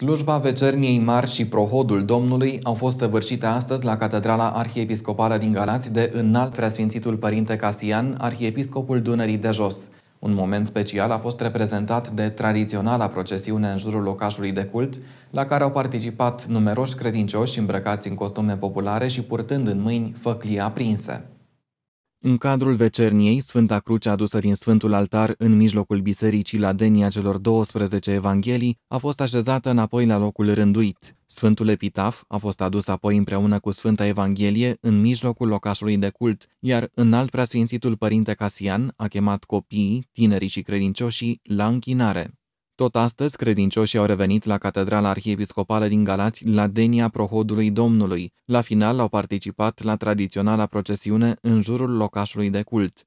Slujba Vecerniei Mari și Prohodul Domnului au fost săvârșite astăzi la Catedrala Arhiepiscopală din Galați de înalt preasfințitul Părinte Castian, Arhiepiscopul Dunării de Jos. Un moment special a fost reprezentat de tradiționala procesiune în jurul locașului de cult, la care au participat numeroși credincioși îmbrăcați în costume populare și purtând în mâini făclii aprinse. În cadrul vecerniei, Sfânta Cruce adusă din Sfântul Altar în mijlocul bisericii la denia celor 12 evanghelii a fost așezată înapoi la locul rânduit. Sfântul Epitaf a fost adus apoi împreună cu Sfânta Evanghelie în mijlocul locașului de cult, iar înalt preasfințitul Părinte Casian a chemat copiii, tinerii și credincioșii la închinare. Tot astăzi, credincioșii au revenit la Catedrala Arhiepiscopală din Galați la denia prohodului Domnului. La final au participat la tradiționala procesiune în jurul locașului de cult.